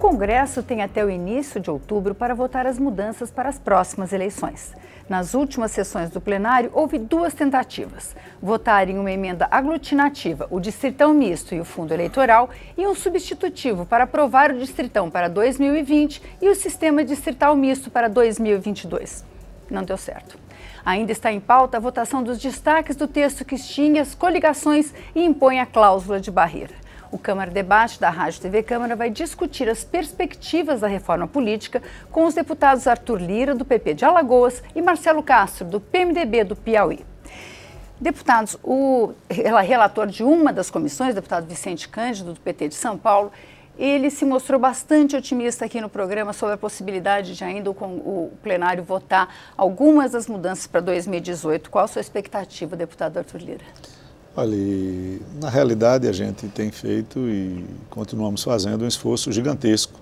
Congresso tem até o início de outubro para votar as mudanças para as próximas eleições. Nas últimas sessões do plenário, houve duas tentativas: votar em uma emenda aglutinativa, o Distritão Misto e o Fundo Eleitoral, e um substitutivo para aprovar o Distritão para 2020 e o Sistema Distrital Misto para 2022. Não deu certo. Ainda está em pauta a votação dos destaques do texto que extingue as coligações e impõe a cláusula de barreira. O Câmara Debate da Rádio TV Câmara vai discutir as perspectivas da reforma política com os deputados Arthur Lira, do PP de Alagoas, e Marcelo Castro, do PMDB do Piauí. Deputados, o relator de uma das comissões, deputado Vicente Cândido, do PT de São Paulo, ele se mostrou bastante otimista aqui no programa sobre a possibilidade de ainda o, plenário votar algumas das mudanças para 2018. Qual a sua expectativa, deputado Arthur Lira? Olha, na realidade a gente tem feito e continuamos fazendo um esforço gigantesco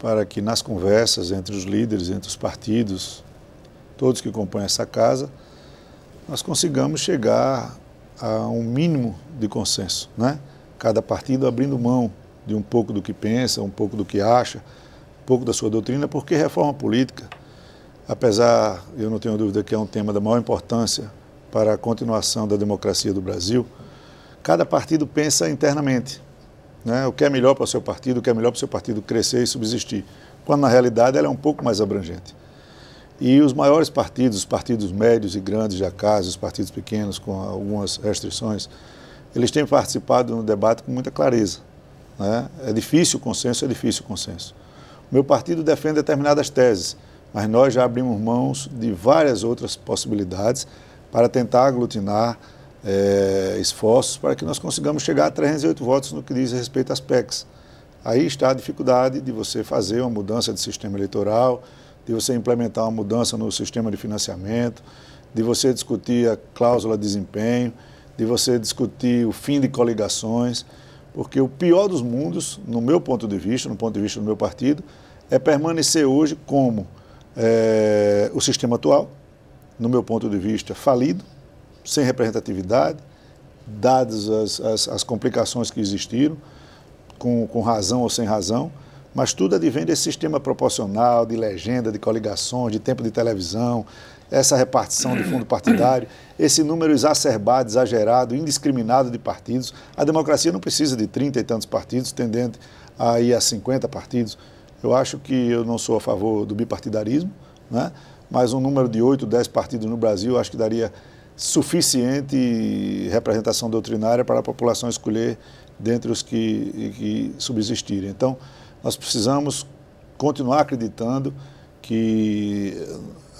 para que nas conversas entre os líderes, entre os partidos, todos que compõem essa casa, nós consigamos chegar a um mínimo de consenso, né? Cada partido abrindo mão de um pouco do que pensa, um pouco do que acha, um pouco da sua doutrina, porque reforma política, apesar, eu não tenho dúvida que é um tema da maior importância para a continuação da democracia do Brasil, cada partido pensa internamente né, o que é melhor para o seu partido, o que é melhor para o seu partido crescer e subsistir, quando na realidade ela é um pouco mais abrangente. E os maiores partidos, os partidos médios e grandes de acaso, os partidos pequenos com algumas restrições, eles têm participado no debate com muita clareza. Né? É difícil o consenso, é difícil o consenso. O meu partido defende determinadas teses, mas nós já abrimos mãos de várias outras possibilidades para tentar aglutinar é, esforços para que nós consigamos chegar a 308 votos no que diz respeito às PECs. Aí está a dificuldade de você fazer uma mudança de sistema eleitoral, de você implementar uma mudança no sistema de financiamento, de você discutir a cláusula de desempenho, de você discutir o fim de coligações, porque o pior dos mundos, no meu ponto de vista, no ponto de vista do meu partido, é permanecer hoje como é, o sistema atual, no meu ponto de vista, falido, sem representatividade, dadas as, as, as complicações que existiram, com, com razão ou sem razão, mas tudo advém desse sistema proporcional, de legenda, de coligações, de tempo de televisão, essa repartição de fundo partidário, esse número exacerbado, exagerado, indiscriminado de partidos. A democracia não precisa de 30 e tantos partidos, tendendo a ir a 50 partidos. Eu acho que eu não sou a favor do bipartidarismo, né? mas um número de 8, 10 partidos no Brasil acho que daria suficiente representação doutrinária para a população escolher dentre os que, que subsistirem. Então, nós precisamos continuar acreditando que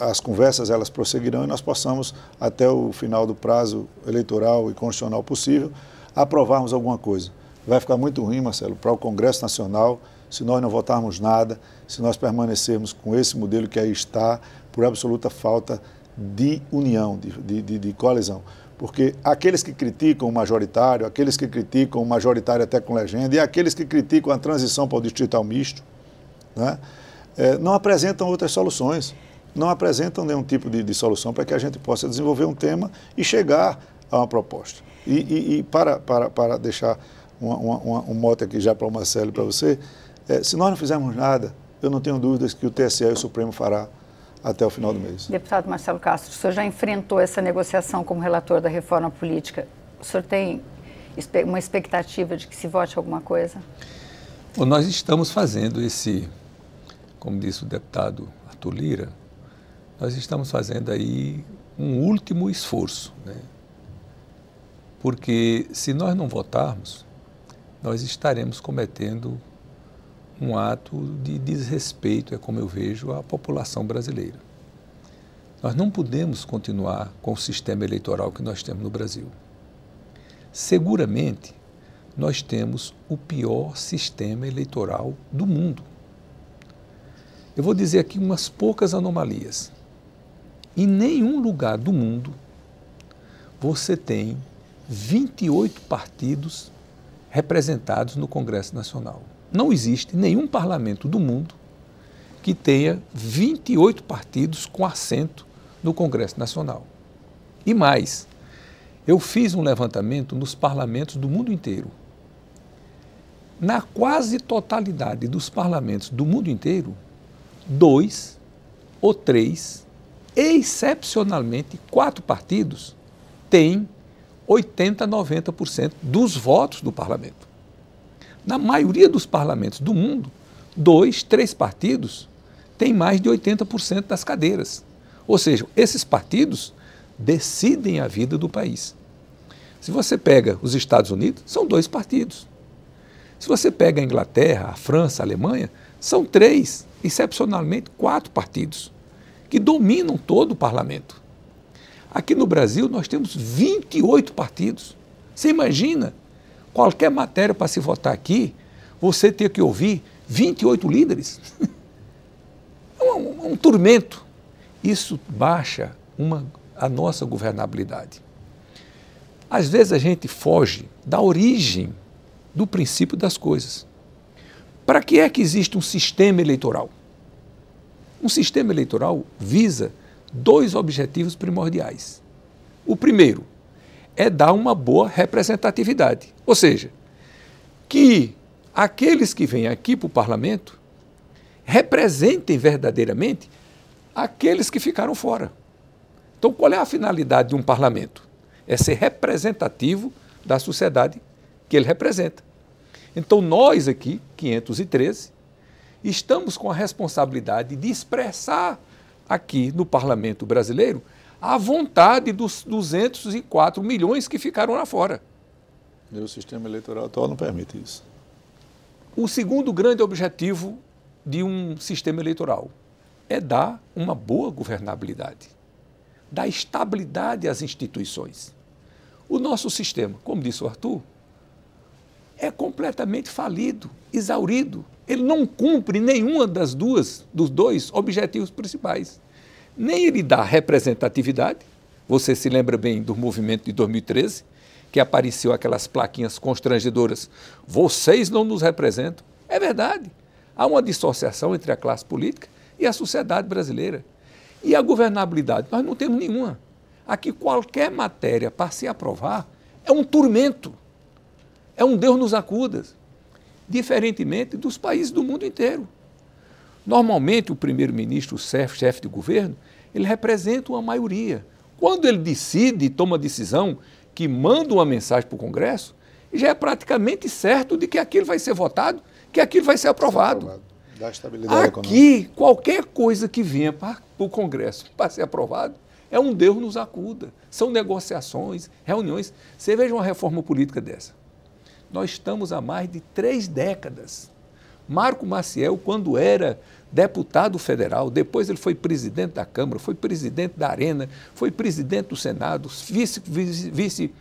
as conversas elas prosseguirão e nós possamos, até o final do prazo eleitoral e constitucional possível, aprovarmos alguma coisa. Vai ficar muito ruim, Marcelo, para o Congresso Nacional se nós não votarmos nada, se nós permanecermos com esse modelo que aí está, por absoluta falta de união, de, de, de coalizão. Porque aqueles que criticam o majoritário, aqueles que criticam o majoritário até com legenda, e aqueles que criticam a transição para o distrital misto, né, é, não apresentam outras soluções, não apresentam nenhum tipo de, de solução para que a gente possa desenvolver um tema e chegar a uma proposta. E, e, e para, para, para deixar uma, uma, um mote aqui já para o Marcelo e para você, é, se nós não fizermos nada, eu não tenho dúvidas que o TSE e o Supremo fará até o final do mês. Deputado Marcelo Castro, o senhor já enfrentou essa negociação como relator da reforma política. O senhor tem uma expectativa de que se vote alguma coisa? Bom, nós estamos fazendo esse, como disse o deputado Arthur Lira, nós estamos fazendo aí um último esforço. Né? Porque se nós não votarmos, nós estaremos cometendo um ato de desrespeito, é como eu vejo, à população brasileira. Nós não podemos continuar com o sistema eleitoral que nós temos no Brasil. Seguramente, nós temos o pior sistema eleitoral do mundo. Eu vou dizer aqui umas poucas anomalias. Em nenhum lugar do mundo você tem 28 partidos representados no Congresso Nacional. Não existe nenhum parlamento do mundo que tenha 28 partidos com assento no Congresso Nacional. E mais, eu fiz um levantamento nos parlamentos do mundo inteiro. Na quase totalidade dos parlamentos do mundo inteiro, dois ou três, excepcionalmente quatro partidos, têm 80, 90% dos votos do parlamento. Na maioria dos parlamentos do mundo, dois, três partidos têm mais de 80% das cadeiras. Ou seja, esses partidos decidem a vida do país. Se você pega os Estados Unidos, são dois partidos. Se você pega a Inglaterra, a França, a Alemanha, são três, excepcionalmente quatro partidos, que dominam todo o parlamento. Aqui no Brasil, nós temos 28 partidos. Você imagina Qualquer matéria para se votar aqui, você ter que ouvir 28 líderes. É um, um tormento. Isso baixa uma, a nossa governabilidade. Às vezes a gente foge da origem do princípio das coisas. Para que é que existe um sistema eleitoral? Um sistema eleitoral visa dois objetivos primordiais. O primeiro, é dar uma boa representatividade. Ou seja, que aqueles que vêm aqui para o parlamento representem verdadeiramente aqueles que ficaram fora. Então, qual é a finalidade de um parlamento? É ser representativo da sociedade que ele representa. Então, nós aqui, 513, estamos com a responsabilidade de expressar aqui no parlamento brasileiro à vontade dos 204 milhões que ficaram lá fora. E o sistema eleitoral atual não permite isso. O segundo grande objetivo de um sistema eleitoral é dar uma boa governabilidade, dar estabilidade às instituições. O nosso sistema, como disse o Arthur, é completamente falido, exaurido. Ele não cumpre nenhuma das duas, dos dois objetivos principais nem ele dá representatividade. Você se lembra bem do movimento de 2013, que apareceu aquelas plaquinhas constrangedoras: vocês não nos representam. É verdade. Há uma dissociação entre a classe política e a sociedade brasileira. E a governabilidade? Nós não temos nenhuma. Aqui, qualquer matéria para se aprovar é um tormento, é um Deus nos acuda, diferentemente dos países do mundo inteiro. Normalmente, o primeiro-ministro, o chefe de governo, ele representa uma maioria. Quando ele decide, toma decisão que manda uma mensagem para o Congresso, já é praticamente certo de que aquilo vai ser votado, que aquilo vai ser aprovado. aprovado. Aqui, econômica. qualquer coisa que venha para o Congresso para ser aprovado, é um Deus nos acuda. São negociações, reuniões. Você veja uma reforma política dessa. Nós estamos há mais de três décadas Marco Maciel, quando era deputado federal, depois ele foi presidente da Câmara, foi presidente da Arena, foi presidente do Senado, vice-presidente vice,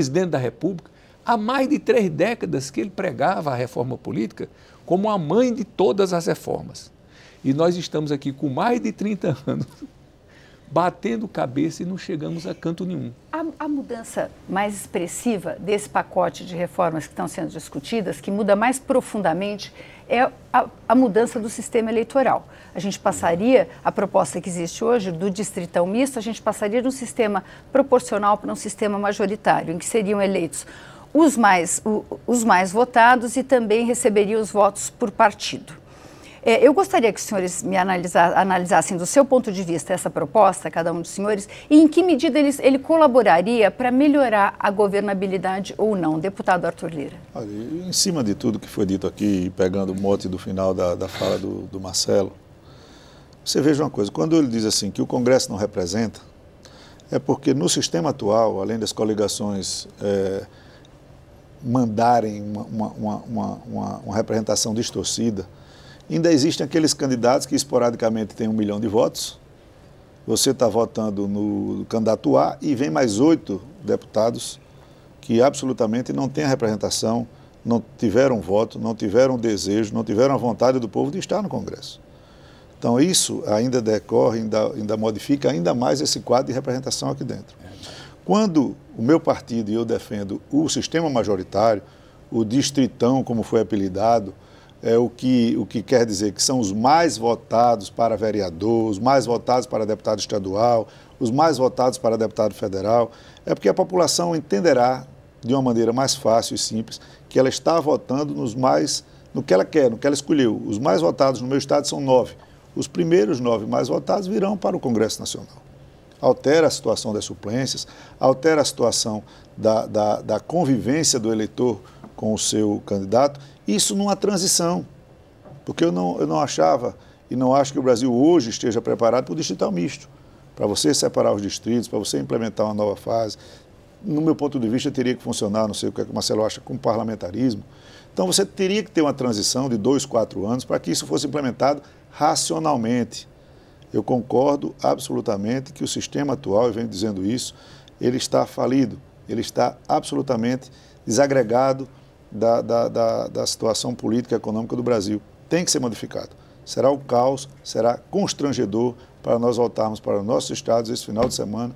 vice da República. Há mais de três décadas que ele pregava a reforma política como a mãe de todas as reformas. E nós estamos aqui com mais de 30 anos batendo cabeça e não chegamos a canto nenhum. A, a, mudança mais expressiva desse pacote de reformas que estão sendo discutidas, que muda mais profundamente, é a, a, mudança do sistema eleitoral. A gente passaria, a proposta que existe hoje do distritão misto, a gente passaria de um sistema proporcional para um sistema majoritário, em que seriam eleitos os mais, o, os mais votados e também receberia os votos por partido. É, eu gostaria que os senhores me analisassem do seu ponto de vista essa proposta, cada um dos senhores, e em que medida ele, ele colaboraria para melhorar a governabilidade ou não. Deputado Arthur Lira. Olha, em cima de tudo que foi dito aqui, pegando o mote do final da, da fala do, do Marcelo, você veja uma coisa, quando ele diz assim que o Congresso não representa, é porque no sistema atual, além das coligações é, mandarem uma, uma, uma, uma representação distorcida, Ainda existem aqueles candidatos que esporadicamente têm um milhão de votos. Você está votando no candidato A e vem mais oito deputados que absolutamente não têm a representação, não tiveram voto, não tiveram desejo, não tiveram a vontade do povo de estar no Congresso. Então isso ainda decorre, ainda, ainda modifica ainda mais esse quadro de representação aqui dentro. Quando o meu partido e eu defendo o sistema majoritário, o distritão, como foi apelidado, é, o, que, o que quer dizer que são os mais votados para vereador, os mais votados para deputado estadual, os mais votados para deputado federal, é porque a população entenderá de uma maneira mais fácil e simples que ela está votando nos mais no que ela quer, no que ela escolheu. Os mais votados no meu estado são nove. Os primeiros nove mais votados virão para o Congresso Nacional. Altera a situação das suplências, altera a situação da, da, da convivência do eleitor com o seu candidato, isso numa transição. Porque eu não, eu não achava e não acho que o Brasil hoje esteja preparado para o distrital misto. Para você separar os distritos, para você implementar uma nova fase. No meu ponto de vista, teria que funcionar, não sei o é que o Marcelo acha, com parlamentarismo. Então você teria que ter uma transição de dois, quatro anos para que isso fosse implementado racionalmente. Eu concordo absolutamente que o sistema atual, e venho dizendo isso, ele está falido, ele está absolutamente desagregado da, da, da, da situação política e econômica do Brasil. Tem que ser modificado. Será o caos, será constrangedor para nós voltarmos para os nossos estados esse final de semana,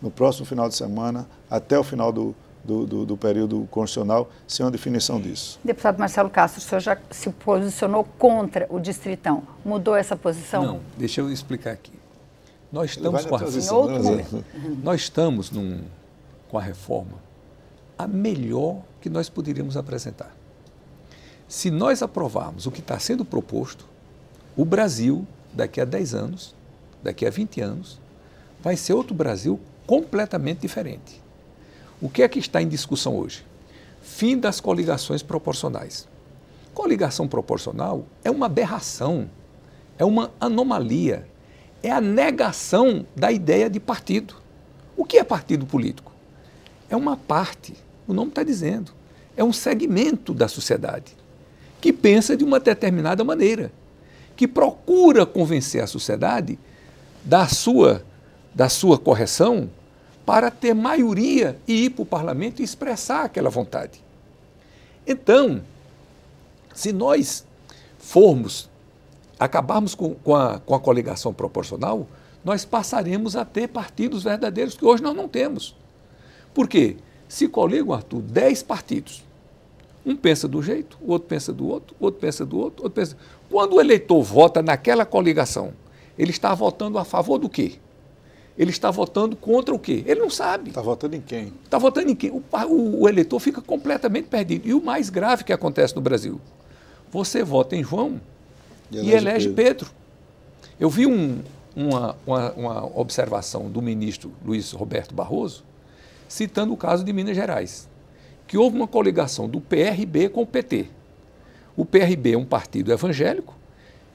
no próximo final de semana, até o final do, do, do, do, período constitucional sem uma definição disso. Deputado Marcelo Castro, o senhor já se posicionou contra o distritão. Mudou essa posição? Não, deixa eu explicar aqui. Nós estamos com a, né? Nós estamos num, com a reforma a melhor que nós poderíamos apresentar. Se nós aprovarmos o que está sendo proposto, o Brasil, daqui a 10 anos, daqui a 20 anos, vai ser outro Brasil completamente diferente. O que é que está em discussão hoje? Fim das coligações proporcionais. Coligação proporcional é uma aberração, é uma anomalia, é a negação da ideia de partido. O que é partido político? É uma parte o nome está dizendo. É um segmento da sociedade que pensa de uma determinada maneira, que procura convencer a sociedade da sua, da sua correção para ter maioria e ir para o parlamento e expressar aquela vontade. Então, se nós formos, acabarmos com, com, a, com a coligação proporcional, nós passaremos a ter partidos verdadeiros que hoje nós não temos. Por quê? se coligam, Arthur, dez partidos. Um pensa do jeito, o outro pensa do outro, o outro pensa do outro, outro pensa. Quando o eleitor vota naquela coligação, ele está votando a favor do quê? Ele está votando contra o quê? Ele não sabe. Está votando em quem? Está votando em quem? O, o, o eleitor fica completamente perdido. E o mais grave que acontece no Brasil: você vota em João e elege, e elege Pedro. Pedro. Eu vi um, uma, uma, uma observação do ministro Luiz Roberto Barroso, citando o caso de Minas Gerais, que houve uma coligação do PRB com o PT. O PRB é um partido evangélico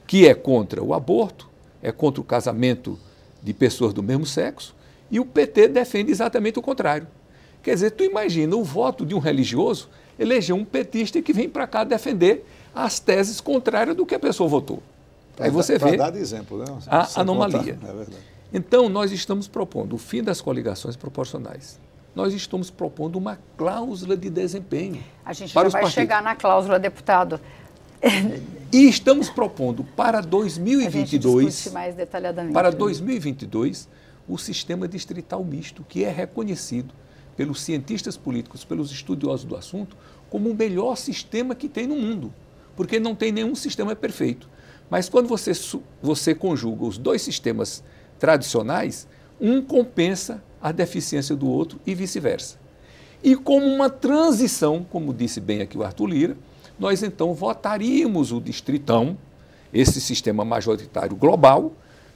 que é contra o aborto, é contra o casamento de pessoas do mesmo sexo, e o PT defende exatamente o contrário. Quer dizer, tu imagina o voto de um religioso eleger um petista que vem para cá defender as teses contrárias do que a pessoa votou. Pra Aí você vê dar de exemplo, né? a anomalia. É então, nós estamos propondo o fim das coligações proporcionais nós estamos propondo uma cláusula de desempenho. A gente para já os vai partidos. chegar na cláusula, deputado. E estamos propondo para 2022, mais detalhadamente, para 2022, né? o sistema distrital misto, que é reconhecido pelos cientistas políticos, pelos estudiosos do assunto, como o melhor sistema que tem no mundo, porque não tem nenhum sistema perfeito. Mas quando você, você conjuga os dois sistemas tradicionais, um compensa a deficiência do outro e vice-versa. E como uma transição, como disse bem aqui o Arthur Lira, nós então votaríamos o distritão, esse sistema majoritário global,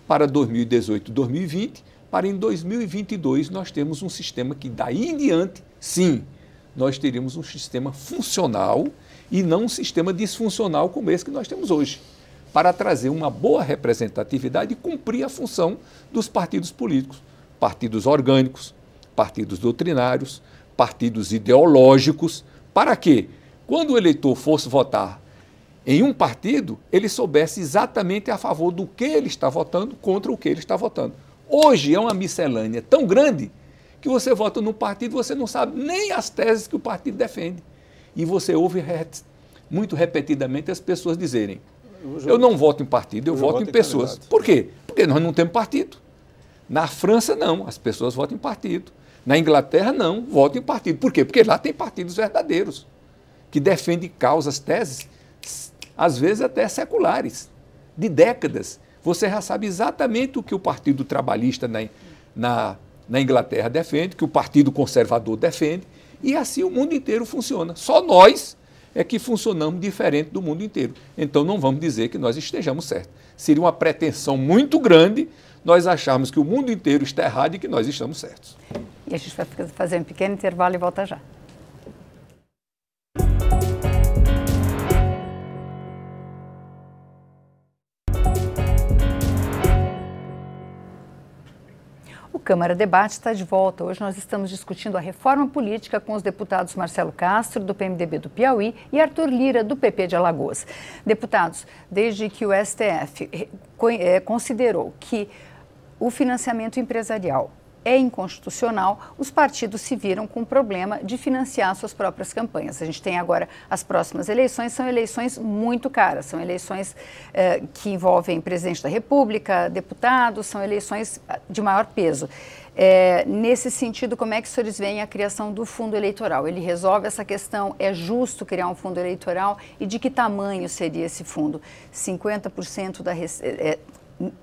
para 2018-2020, para em 2022 nós temos um sistema que daí em diante, sim, nós teríamos um sistema funcional e não um sistema disfuncional como esse que nós temos hoje, para trazer uma boa representatividade e cumprir a função dos partidos políticos partidos orgânicos, partidos doutrinários, partidos ideológicos, para que, quando o eleitor fosse votar em um partido, ele soubesse exatamente a favor do que ele está votando, contra o que ele está votando. Hoje é uma miscelânea tão grande que você vota num partido, você não sabe nem as teses que o partido defende. E você ouve muito repetidamente as pessoas dizerem: eu, eu não voto em partido, eu, eu voto, voto em, em pessoas. Candidato. Por quê? Porque nós não temos partido. Na França, não, as pessoas votam em partido. Na Inglaterra, não, votam em partido. Por quê? Porque lá tem partidos verdadeiros, que defendem causas, teses, às vezes até seculares, de décadas. Você já sabe exatamente o que o Partido Trabalhista na, na, na Inglaterra defende, que o Partido Conservador defende, e assim o mundo inteiro funciona. Só nós é que funcionamos diferente do mundo inteiro. Então não vamos dizer que nós estejamos certos. Seria uma pretensão muito grande nós acharmos que o mundo inteiro está errado e que nós estamos certos. E a gente vai fazer um pequeno intervalo e volta já. Câmara Debate está de volta. Hoje nós estamos discutindo a reforma política com os deputados Marcelo Castro, do PMDB do Piauí, e Arthur Lira, do PP de Alagoas. Deputados, desde que o STF eh, eh, considerou que o financiamento empresarial é inconstitucional, os partidos se viram com o problema de financiar suas próprias campanhas. A gente tem agora as próximas eleições, são eleições muito caras, são eleições eh, que envolvem presidente da República, deputados, são eleições ah, de maior peso. É, nesse sentido, como é que os senhores veem a criação do fundo eleitoral? Ele resolve essa questão? É justo criar um fundo eleitoral? E de que tamanho seria esse fundo? 50% da, é,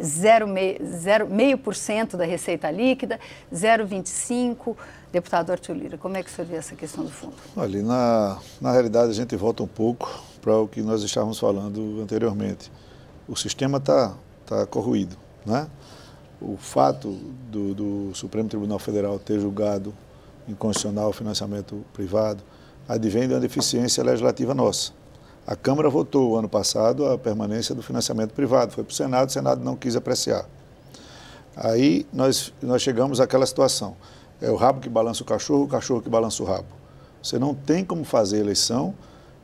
0,5% da receita líquida, 0,25%. Deputado Arthur Lira, como é que o senhor vê essa questão do fundo? Olha, na, na realidade a gente volta um pouco para o que nós estávamos falando anteriormente. O sistema está tá corroído. Né? O fato do, do Supremo Tribunal Federal ter julgado inconstitucional o financiamento privado advém de uma deficiência legislativa nossa. A Câmara votou ano passado a permanência do financiamento privado, foi para o Senado, o Senado não quis apreciar. Aí nós, nós chegamos àquela situação. É o rabo que balança o cachorro, o cachorro que balança o rabo. Você não tem como fazer eleição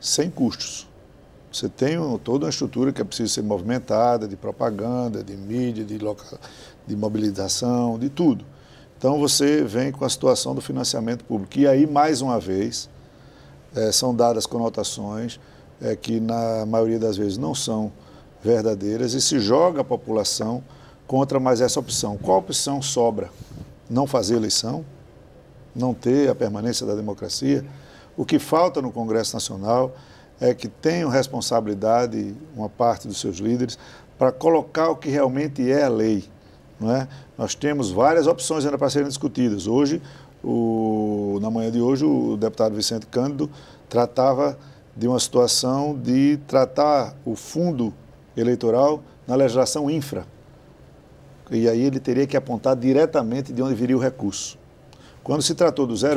sem custos. Você tem toda uma estrutura que é preciso ser movimentada, de propaganda, de mídia, de, local, de mobilização, de tudo. Então você vem com a situação do financiamento público. E aí, mais uma vez, é, são dadas conotações é, que na maioria das vezes não são verdadeiras e se joga a população contra mais essa opção. Qual opção sobra? Não fazer eleição? Não ter a permanência da democracia? O que falta no Congresso Nacional é que tenham responsabilidade uma parte dos seus líderes para colocar o que realmente é a lei. Não é? Nós temos várias opções ainda para serem discutidas. Hoje, o, na manhã de hoje, o deputado Vicente Cândido tratava de uma situação de tratar o fundo eleitoral na legislação infra. E aí ele teria que apontar diretamente de onde viria o recurso. Quando se tratou do 0,5%.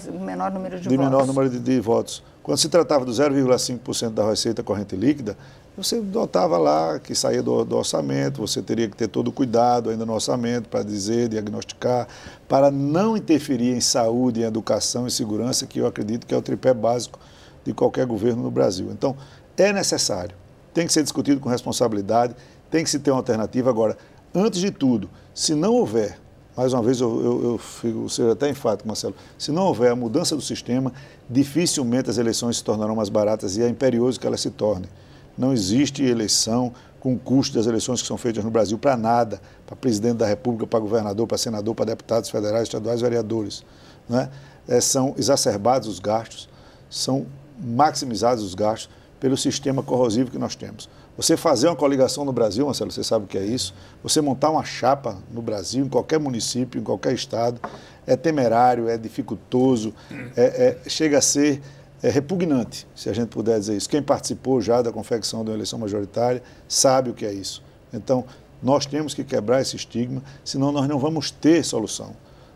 Que é menor número de, de votos. menor número de, de votos. Quando se tratava do 0,5% da receita corrente líquida, você notava lá que saía do, do, orçamento, você teria que ter todo o cuidado ainda no orçamento para dizer, diagnosticar, para não interferir em saúde, em educação e segurança, que eu acredito que é o tripé básico de qualquer governo no Brasil. Então, é necessário, tem que ser discutido com responsabilidade, tem que se ter uma alternativa. Agora, antes de tudo, se não houver, mais uma vez eu, eu, eu fico, seja até enfático, Marcelo, se não houver a mudança do sistema, dificilmente as eleições se tornarão mais baratas e é imperioso que elas se tornem. Não existe eleição com o custo das eleições que são feitas no Brasil para nada, para presidente da República, para governador, para senador, para deputados federais, estaduais, vereadores. Né? É, são exacerbados os gastos, são maximizados os gastos pelo sistema corrosivo que nós temos. Você fazer uma coligação no Brasil, Marcelo, você sabe o que é isso? Você montar uma chapa no Brasil, em qualquer município, em qualquer estado, é temerário, é dificultoso, é, é, chega a ser é repugnante, se a gente puder dizer isso. Quem participou já da confecção de uma eleição majoritária sabe o que é isso. Então, nós temos que quebrar esse estigma, senão nós não vamos ter solução.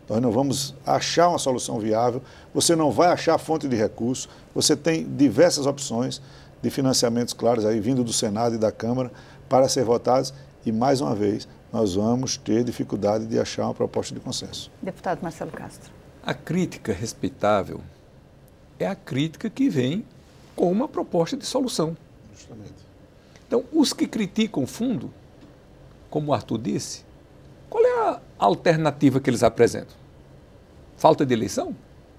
Nós não vamos achar uma solução viável, você não vai achar fonte de recurso, você tem diversas opções de financiamentos claros aí vindo do Senado e da Câmara para ser votados e mais uma vez nós vamos ter dificuldade de achar uma proposta de consenso. Deputado Marcelo Castro. A crítica respeitável é a crítica que vem com uma proposta de solução. Justamente. Então, os que criticam o fundo, como o Arthur disse, qual é a, alternativa que eles apresentam? Falta de eleição?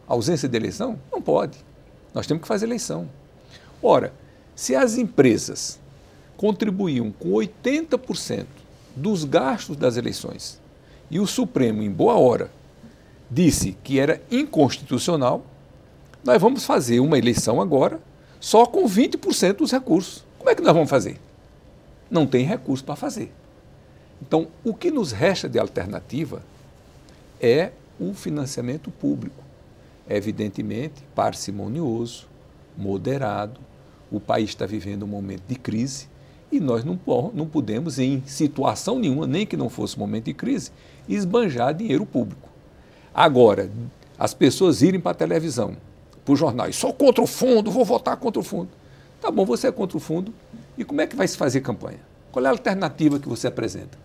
Ausência de eleição? Não pode. Nós temos que fazer eleição. Ora, se as empresas contribuíam com 80% dos gastos das eleições e o Supremo, em boa hora, disse que era inconstitucional, nós vamos fazer uma eleição agora só com 20% dos recursos. Como é que nós vamos fazer? Não tem recurso para fazer. Então, o que nos resta de alternativa é o financiamento público, evidentemente parcimonioso, moderado. O país está vivendo um momento de crise e nós não, não podemos, em situação nenhuma, nem que não fosse momento de crise, esbanjar dinheiro público. Agora, as pessoas irem para a televisão, para os jornais, sou contra o fundo, vou votar contra o fundo. Tá bom, você é contra o fundo, e como é que vai se fazer campanha? Qual é a alternativa que você apresenta?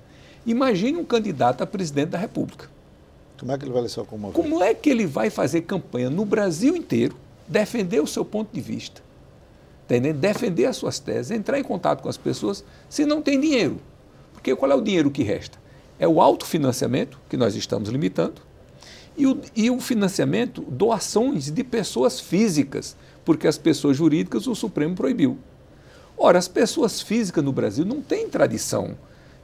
Imagine um candidato a presidente da República. Como é que ele vai se locomover? Como é que ele vai fazer campanha no Brasil inteiro, defender o seu ponto de vista, tá entendeu? defender as suas teses, entrar em contato com as pessoas, se não tem dinheiro? Porque qual é o dinheiro que resta? É o autofinanciamento, que nós estamos limitando, e o, e o financiamento, doações de pessoas físicas, porque as pessoas jurídicas o Supremo proibiu. Ora, as pessoas físicas no Brasil não têm tradição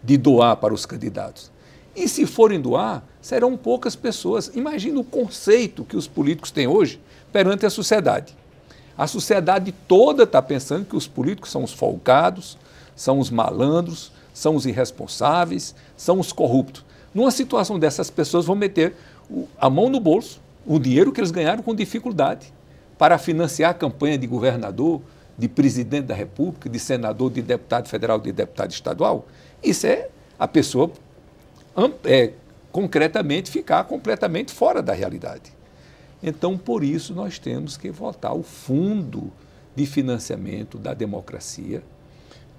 de doar para os candidatos. E se forem doar, serão poucas pessoas. Imagina o conceito que os políticos têm hoje perante a sociedade. A sociedade toda está pensando que os políticos são os folgados, são os malandros, são os irresponsáveis, são os corruptos. Numa situação dessas pessoas vão meter a mão no bolso, o dinheiro que eles ganharam com dificuldade, para financiar a campanha de governador, de presidente da República, de senador, de deputado federal, de deputado estadual, isso é a pessoa é, concretamente ficar completamente fora da realidade. Então, por isso, nós temos que votar o fundo de financiamento da democracia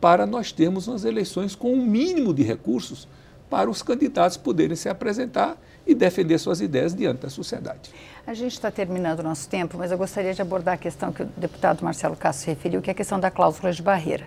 para nós termos umas eleições com o um mínimo de recursos para os candidatos poderem se apresentar e defender suas ideias diante da sociedade. A gente está terminando o nosso tempo, mas eu gostaria de abordar a questão que o deputado Marcelo Castro referiu, que é a questão da cláusula de barreira.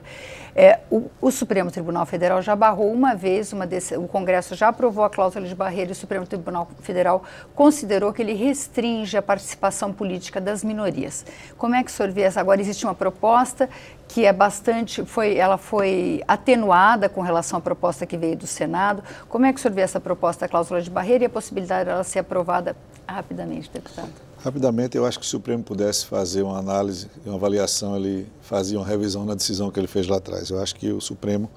É, o, o, Supremo Tribunal Federal já barrou uma vez, uma desse, o Congresso já aprovou a cláusula de barreira e o Supremo Tribunal Federal considerou que ele restringe a participação política das minorias. Como é que o senhor vê essa? Agora existe uma proposta que é bastante, foi, ela foi atenuada com relação à proposta que veio do Senado. Como é que o senhor vê essa proposta, a cláusula de barreira e a possibilidade dela ser aprovada Rapidamente, deputado. Rapidamente, eu acho que o Supremo pudesse fazer uma análise, uma avaliação, ele fazia uma revisão na decisão que ele fez lá atrás. Eu acho que o Supremo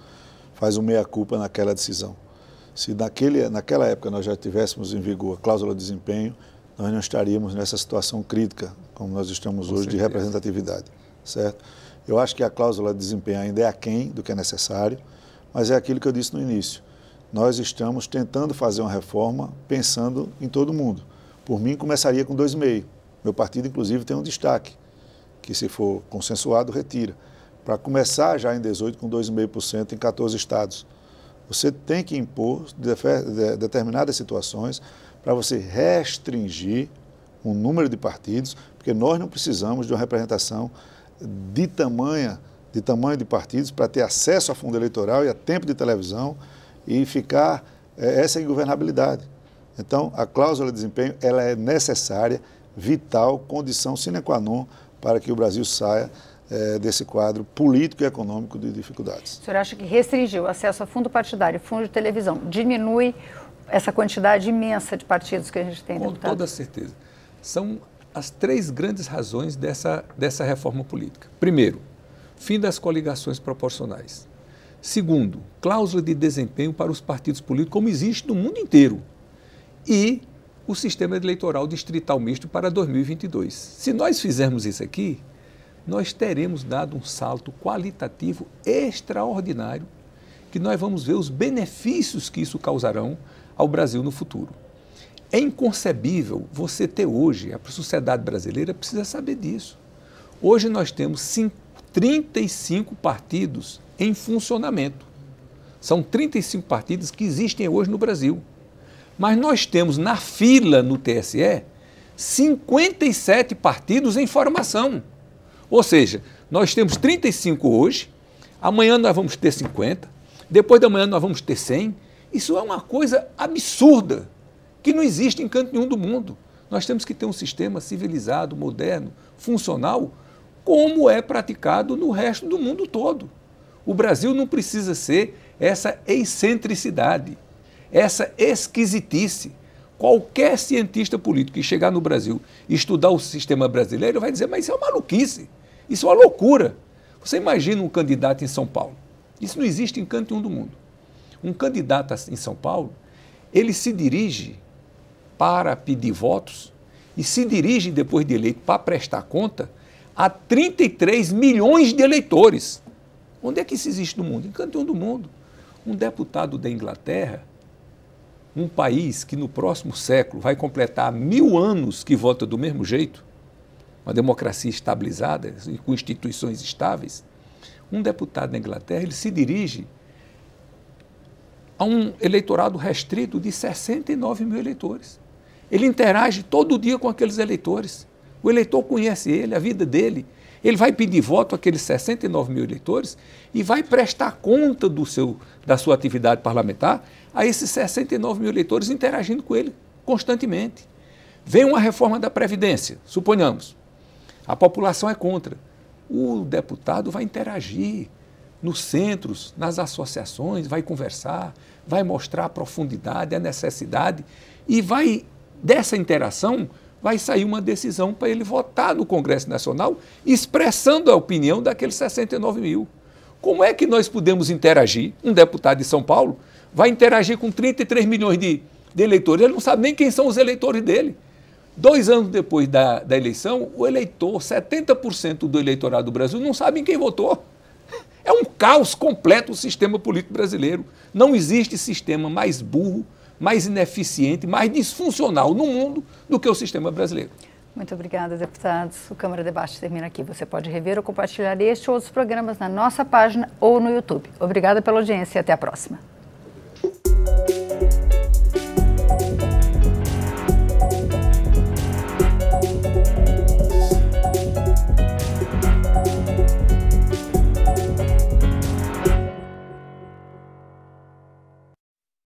faz um meia-culpa naquela decisão. Se naquele, naquela época nós já tivéssemos em vigor a cláusula de desempenho, nós não estaríamos nessa situação crítica, como nós estamos Com hoje, certeza. de representatividade, certo? Eu acho que a cláusula de desempenho ainda é aquém do que é necessário, mas é aquilo que eu disse no início. Nós estamos tentando fazer uma reforma pensando em todo mundo. Por mim, começaria com 2,5. Meu partido, inclusive, tem um destaque, que se for consensuado, retira. Para começar já em 18, com 2,5% em 14 estados. Você tem que impor determinadas situações para você restringir o número de partidos, porque nós não precisamos de uma representação de tamanha, de tamanho de partidos para ter acesso a fundo eleitoral e a tempo de televisão e ficar é, essa ingovernabilidade. Então, a cláusula de desempenho ela é necessária, vital, condição sine qua non para que o Brasil saia é, desse quadro político e econômico de dificuldades. O senhor acha que restringir o acesso a fundo partidário, fundo de televisão, diminui essa quantidade imensa de partidos que a gente tem? Com deputado? toda certeza. São as três grandes razões dessa, dessa reforma política. Primeiro, fim das coligações proporcionais. Segundo, cláusula de desempenho para os partidos políticos, como existe no mundo inteiro e o sistema eleitoral distrital misto para 2022. Se nós fizermos isso aqui, nós teremos dado um salto qualitativo extraordinário que nós vamos ver os benefícios que isso causarão ao Brasil no futuro. É inconcebível você ter hoje, a sociedade brasileira precisa saber disso. Hoje nós temos 35 partidos em funcionamento. São 35 partidos que existem hoje no Brasil. Mas nós temos na fila no TSE 57 partidos em formação. Ou seja, nós temos 35 hoje, amanhã nós vamos ter 50, depois da manhã nós vamos ter 100. Isso é uma coisa absurda, que não existe em canto nenhum do mundo. Nós temos que ter um sistema civilizado, moderno, funcional, como é praticado no resto do mundo todo. O Brasil não precisa ser essa excentricidade essa esquisitice. Qualquer cientista político que chegar no Brasil e estudar o sistema brasileiro vai dizer, mas isso é uma maluquice, isso é uma loucura. Você imagina um candidato em São Paulo. Isso não existe em canto nenhum do mundo. Um candidato assim em São Paulo, ele se dirige para pedir votos e se dirige, depois de eleito, para prestar conta a 33 milhões de eleitores. Onde é que isso existe no mundo? Em canto nenhum do mundo. Um deputado da Inglaterra um país que no próximo século vai completar mil anos que vota do mesmo jeito, uma democracia estabilizada e com instituições estáveis, um deputado na Inglaterra ele se dirige a um eleitorado restrito de 69 mil eleitores. Ele interage todo dia com aqueles eleitores. O eleitor conhece ele, a vida dele, ele vai pedir voto àqueles 69 mil eleitores e vai prestar conta do seu, da sua atividade parlamentar a esses 69 mil eleitores interagindo com ele constantemente. Vem uma reforma da Previdência, suponhamos. A população é contra. O deputado vai interagir nos centros, nas associações, vai conversar, vai mostrar a profundidade, a necessidade e vai, dessa interação, vai sair uma decisão para ele votar no Congresso Nacional, expressando a opinião daqueles 69 mil. Como é que nós podemos interagir? Um deputado de São Paulo vai interagir com 33 milhões de, de eleitores, ele não sabe nem quem são os eleitores dele. Dois anos depois da, da eleição, o eleitor, 70% do eleitorado do Brasil, não sabe em quem votou. É um caos completo o sistema político brasileiro. Não existe sistema mais burro mais ineficiente, mais disfuncional no mundo do que o sistema brasileiro. Muito obrigada, deputados. O Câmara Debate termina aqui. Você pode rever ou compartilhar este ou outros programas na nossa página ou no YouTube. Obrigada pela audiência e até a próxima.